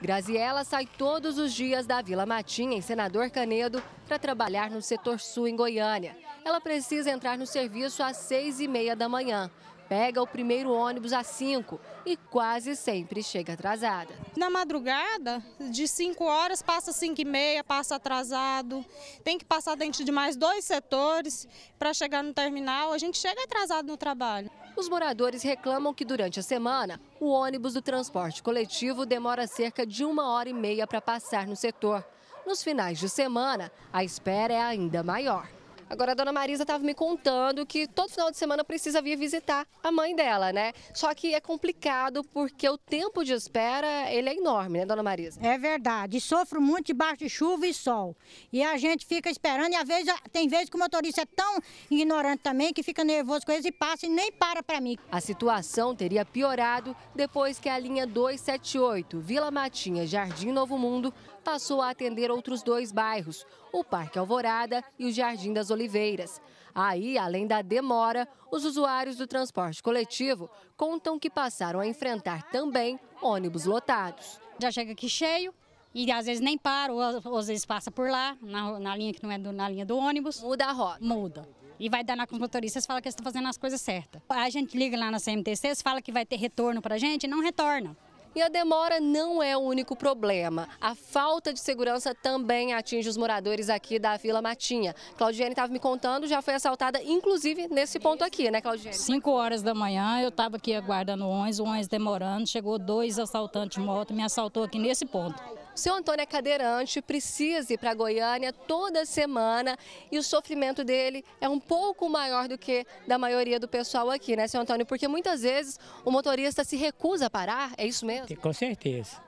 Graziela sai todos os dias da Vila Matinha, em Senador Canedo, para trabalhar no setor sul em Goiânia. Ela precisa entrar no serviço às seis e meia da manhã pega o primeiro ônibus às 5 e quase sempre chega atrasada. Na madrugada, de 5 horas, passa 5 e meia, passa atrasado. Tem que passar dentro de mais dois setores para chegar no terminal. A gente chega atrasado no trabalho. Os moradores reclamam que durante a semana, o ônibus do transporte coletivo demora cerca de uma hora e meia para passar no setor. Nos finais de semana, a espera é ainda maior. Agora, a dona Marisa estava me contando que todo final de semana precisa vir visitar a mãe dela, né? Só que é complicado porque o tempo de espera, ele é enorme, né, dona Marisa? É verdade. Sofro muito debaixo de chuva e sol. E a gente fica esperando e às vezes, tem vezes que o motorista é tão ignorante também que fica nervoso com eles e passa e nem para para mim. A situação teria piorado depois que a linha 278, Vila Matinha, Jardim Novo Mundo, passou a atender outros dois bairros, o Parque Alvorada e o Jardim das Oliveiras. Aí, além da demora, os usuários do transporte coletivo contam que passaram a enfrentar também ônibus lotados. Já chega aqui cheio, e às vezes nem para, ou, às vezes passa por lá, na, na linha que não é do, na linha do ônibus. Muda a rota. Muda. E vai dar na com os motoristas, fala que eles estão fazendo as coisas certas. A gente liga lá na CMTC, fala que vai ter retorno para a gente, não retorna. E a demora não é o único problema. A falta de segurança também atinge os moradores aqui da Vila Matinha. Claudiane estava me contando, já foi assaltada, inclusive, nesse ponto aqui, né, Claudiane? 5 horas da manhã, eu estava aqui aguardando o ônibus, o ônibus demorando, chegou dois assaltantes de moto, me assaltou aqui nesse ponto. O seu Antônio é cadeirante, precisa ir para Goiânia toda semana e o sofrimento dele é um pouco maior do que da maioria do pessoal aqui, né, seu Antônio? Porque muitas vezes o motorista se recusa a parar, é isso mesmo? Com certeza.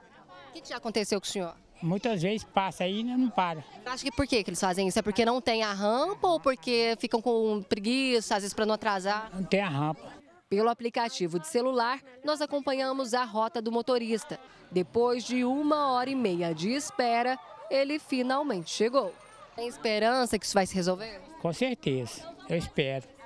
O que, que já aconteceu com o senhor? Muitas vezes passa aí e não para. Acho que por que eles fazem isso? É porque não tem a rampa ou porque ficam com preguiça, às vezes para não atrasar? Não tem a rampa. Pelo aplicativo de celular, nós acompanhamos a rota do motorista. Depois de uma hora e meia de espera, ele finalmente chegou. Tem esperança que isso vai se resolver? Com certeza, eu espero.